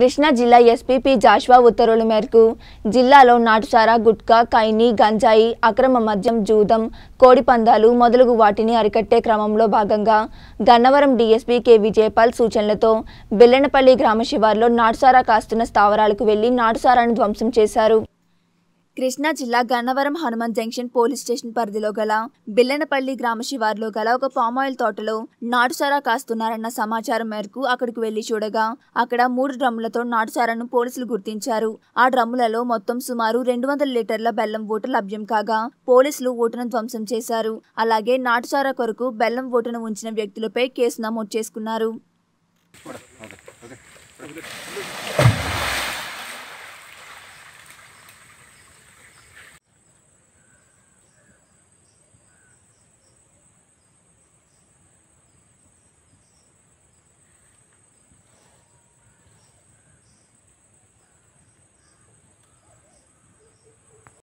కృష్ణా జిల్లా SPP Joshua ఉత్తర్వుల మేరకు జిల్లాలో నాటుసారా గుట్కా కైని గంజాయి అక్రమ మద్యం జూదం కోడి పందాలు మొదలగు వాటిని అరికట్టే క్రమంలో భాగంగా గన్నవరం డీఎస్పీ కె విజయపాల్ సూచనలతో బెల్లనపల్లి గ్రామ శివార్లో నాటుసారా కాస్తున్న స్థావరాలకు వెళ్లి నాటుసారాను ధ్వంసం చేశారు కృష్ణా జిల్లా Gannavaram Hanuman junction police station పరిధిలో గల బిల్లనపల్లి గ్రామ శివారులో గల ఒక ఆయిల్ తోటలో నాటుసారా కాస్తున్నారన్న సమాచారం మేరకు అక్కడికి వెళ్లి చూడగా అక్కడ మూడు డ్రమ్ములతో నాటుసారాను పోలీసులు గుర్తించారు ఆ డ్రమ్ములలో మొత్తం సుమారు రెండు వందల లీటర్ల బెల్లం ఓటు లభ్యం కాగా పోలీసులు ఓటును ధ్వంసం చేశారు అలాగే నాటుసారా కొరకు బెల్లం ఓటును ఉంచిన వ్యక్తులపై కేసు నమోదు చేసుకున్నారు